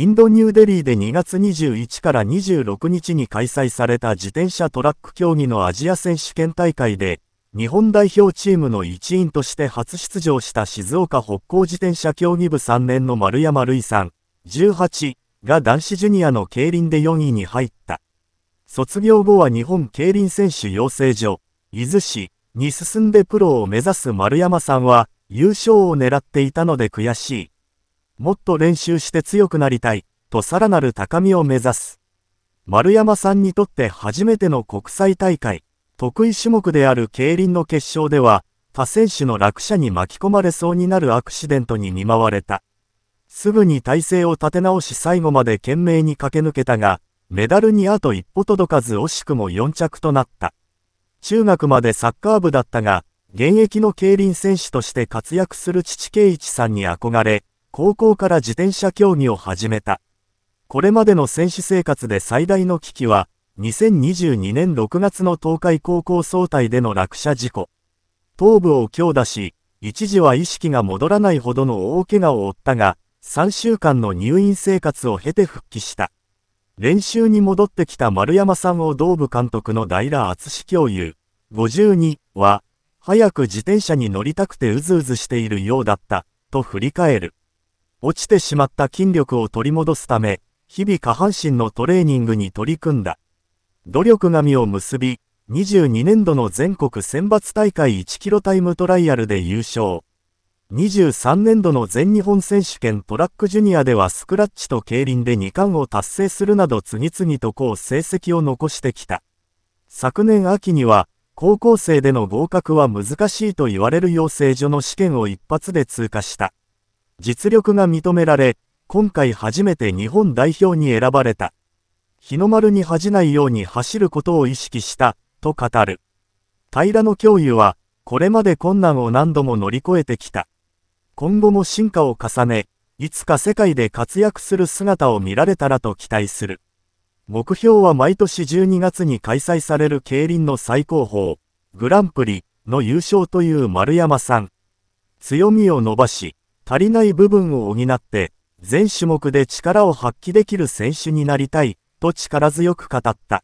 インドニューデリーで2月21から26日に開催された自転車トラック競技のアジア選手権大会で、日本代表チームの一員として初出場した静岡北港自転車競技部3年の丸山瑠衣さん、18が男子ジュニアの競輪で4位に入った。卒業後は日本競輪選手養成所、伊豆市に進んでプロを目指す丸山さんは、優勝を狙っていたので悔しい。もっと練習して強くなりたい、とさらなる高みを目指す。丸山さんにとって初めての国際大会、得意種目である競輪の決勝では、他選手の落車に巻き込まれそうになるアクシデントに見舞われた。すぐに体勢を立て直し最後まで懸命に駆け抜けたが、メダルにあと一歩届かず惜しくも4着となった。中学までサッカー部だったが、現役の競輪選手として活躍する父圭一さんに憧れ、高校から自転車競技を始めた。これまでの選手生活で最大の危機は、2022年6月の東海高校総体での落車事故。頭部を強打し、一時は意識が戻らないほどの大怪我を負ったが、3週間の入院生活を経て復帰した。練習に戻ってきた丸山さんを同部監督の平敦教諭、52は、早く自転車に乗りたくてうずうずしているようだった、と振り返る。落ちてしまった筋力を取り戻すため、日々下半身のトレーニングに取り組んだ。努力が実を結び、22年度の全国選抜大会1キロタイムトライアルで優勝。23年度の全日本選手権トラックジュニアではスクラッチと競輪で2冠を達成するなど次々と好成績を残してきた。昨年秋には、高校生での合格は難しいと言われる養成所の試験を一発で通過した。実力が認められ、今回初めて日本代表に選ばれた。日の丸に恥じないように走ることを意識した、と語る。平野教諭は、これまで困難を何度も乗り越えてきた。今後も進化を重ね、いつか世界で活躍する姿を見られたらと期待する。目標は毎年12月に開催される競輪の最高峰、グランプリの優勝という丸山さん。強みを伸ばし、足りない部分を補って、全種目で力を発揮できる選手になりたい、と力強く語った。